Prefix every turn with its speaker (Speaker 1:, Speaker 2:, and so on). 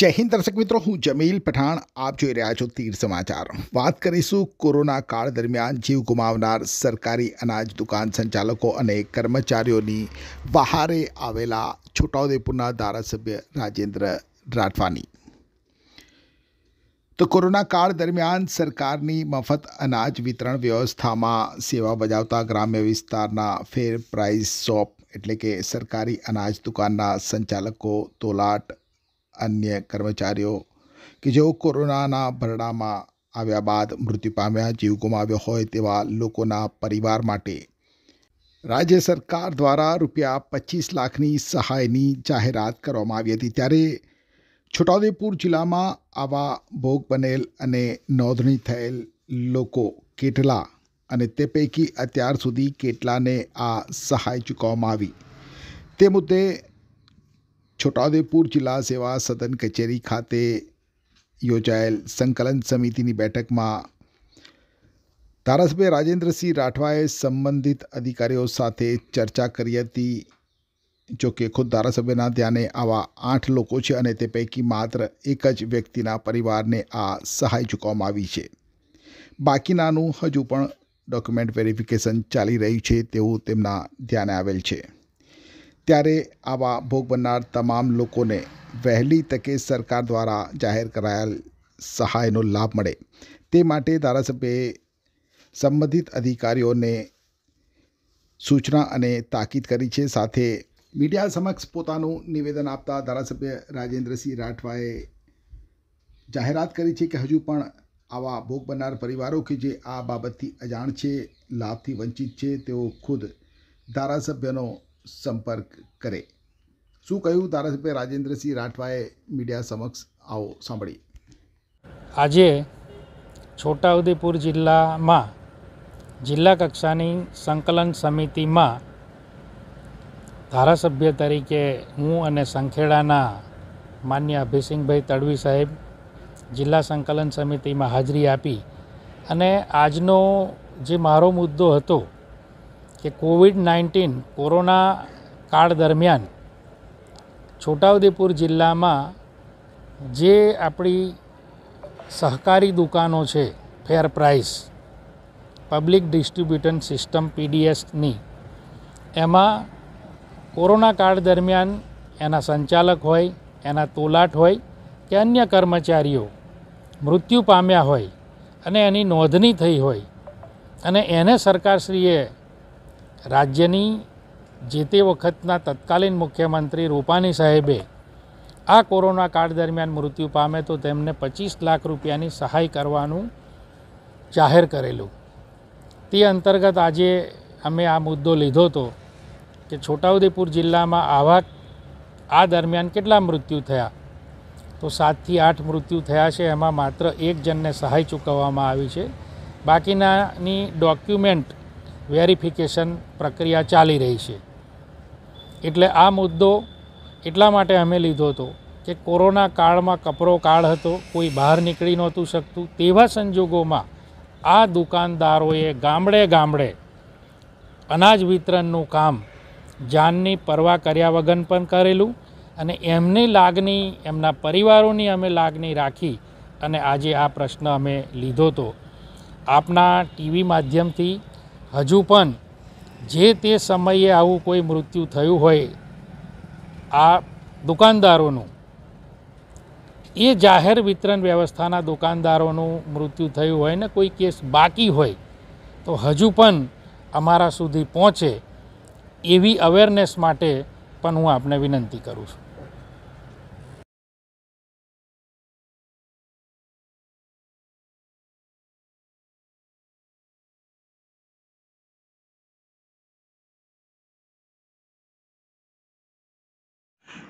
Speaker 1: જય હિન્દ દર્શક મિત્રો હું જમીલ પઠાણ આપ જોઈ રહ્યા છો તીર સમાચાર વાત કરીશું કોરોના કાળ દરમિયાન જીવ ગુમાવનાર સરકારી અનાજ દુકાન સંચાલકો અને કર્મચારીઓની બહારે આવેલા છોટાઉદેપુરના ધારાસભ્ય રાજેન્દ્ર રાઠવાની તો કોરોના કાળ દરમિયાન સરકારની મફત અનાજ વિતરણ વ્યવસ્થામાં સેવા બજાવતા ગ્રામ્ય વિસ્તારના ફેર પ્રાઇસ શોપ એટલે કે સરકારી અનાજ દુકાનના સંચાલકો તોલાટ અન્ય કર્મચારીઓ કે જેઓ કોરોનાના ભરડામાં આવ્યા બાદ મૃત્યુ પામ્યા જીવ ગુમાવ્યો હોય તેવા લોકોના પરિવાર માટે રાજ્ય સરકાર દ્વારા રૂપિયા પચીસ લાખની સહાયની જાહેરાત કરવામાં આવી હતી ત્યારે છોટાઉદેપુર જિલ્લામાં આવા ભોગ બનેલ અને નોંધણી થયેલ લોકો કેટલા અને તે પૈકી અત્યાર સુધી કેટલાને આ સહાય ચૂકવવામાં આવી તે મુદ્દે છોટાઉદેપુર જિલ્લા સેવા સદન કચેરી ખાતે યોજાયેલ સંકલન સમિતિની બેઠકમાં ધારાસભ્ય રાજેન્દ્રસિંહ રાઠવાએ સંબંધિત અધિકારીઓ સાથે ચર્ચા કરી હતી જો કે ખુદ ધારાસભ્યના ધ્યાને આવા આઠ લોકો છે અને તે પૈકી માત્ર એક જ વ્યક્તિના પરિવારને આ સહાય ચૂકવવામાં આવી છે બાકીનાનું હજુ પણ ડોક્યુમેન્ટ વેરિફિકેશન ચાલી રહ્યું છે તેવું તેમના ધ્યાને આવેલ છે ત્યારે આવા ભોગ બનનાર તમામ લોકોને વહેલી તકે સરકાર દ્વારા જાહેર કરાયેલ સહાયનો લાભ મળે તે માટે ધારાસભ્યએ સંબંધિત અધિકારીઓને સૂચના અને તાકીદ કરી છે સાથે મીડિયા સમક્ષ પોતાનું નિવેદન આપતા ધારાસભ્ય રાજેન્દ્રસિંહ રાઠવાએ જાહેરાત કરી છે કે હજુ પણ આવા ભોગ બનનાર પરિવારો કે જે આ બાબતથી અજાણ છે લાભથી વંચિત છે તેઓ ખુદ ધારાસભ્યનો સંપર્ક કરે શું કહ્યું ધારાસભ્ય રાજેન્દ્રસિંહ રાઠવાએ મીડિયા સમક્ષ આવો સાંભળી
Speaker 2: આજે છોટાઉદેપુર જિલ્લામાં જિલ્લા કક્ષાની સંકલન સમિતિમાં ધારાસભ્ય તરીકે હું અને સંખેડાના માન્ય અભિસિંહભાઈ તડવી સાહેબ જિલ્લા સંકલન સમિતિમાં હાજરી આપી અને આજનો જે મારો મુદ્દો હતો કે કોવિડ નાઇન્ટીન કોરોના કાળ દરમિયાન છોટાઉદેપુર જિલ્લામાં જે આપણી સહકારી દુકાનો છે fair price public distribution system પીડીએસની એમાં કોરોના કાળ દરમિયાન એના સંચાલક હોય એના તોલાટ હોય કે અન્ય કર્મચારીઓ મૃત્યુ પામ્યા હોય અને એની નોંધણી થઈ હોય અને એને સરકારશ્રીએ રાજ્યની જે તે વખતના તત્કાલીન મુખ્યમંત્રી રૂપાણી સાહેબે આ કોરોના કાળ દરમિયાન મૃત્યુ પામે તો તેમને પચીસ લાખ રૂપિયાની સહાય કરવાનું જાહેર કરેલું તે અંતર્ગત આજે અમે આ મુદ્દો લીધો હતો કે છોટાઉદેપુર જિલ્લામાં આવા આ દરમિયાન કેટલા મૃત્યુ થયા તો સાતથી આઠ મૃત્યુ થયા છે એમાં માત્ર એક જણને સહાય ચૂકવવામાં આવી છે બાકીનાની ડોક્યુમેન્ટ વેરિફિકેશન પ્રક્રિયા ચાલી રહી છે એટલે આ મુદ્દો એટલા માટે અમે લીધો હતો કે કોરોના કાળમાં કપરો કાળ હતો કોઈ બહાર નીકળી નહોતું શકતું તેવા સંજોગોમાં આ દુકાનદારોએ ગામડે ગામડે અનાજ વિતરણનું કામ જાનની પરવા કર્યા વગર પણ કરેલું અને એમની લાગણી એમના પરિવારોની અમે લાગણી રાખી અને આજે આ પ્રશ્ન અમે લીધો હતો આપના ટીવી માધ્યમથી હજુ પણ જે તે સમયે આવું કોઈ મૃત્યુ થયું હોય આ દુકાનદારોનું એ જાહેર વિતરણ વ્યવસ્થાના દુકાનદારોનું મૃત્યુ થયું હોય ને કોઈ કેસ બાકી હોય તો હજુ પણ અમારા સુધી પહોંચે
Speaker 1: એવી અવેરનેસ માટે પણ હું આપને વિનંતી કરું છું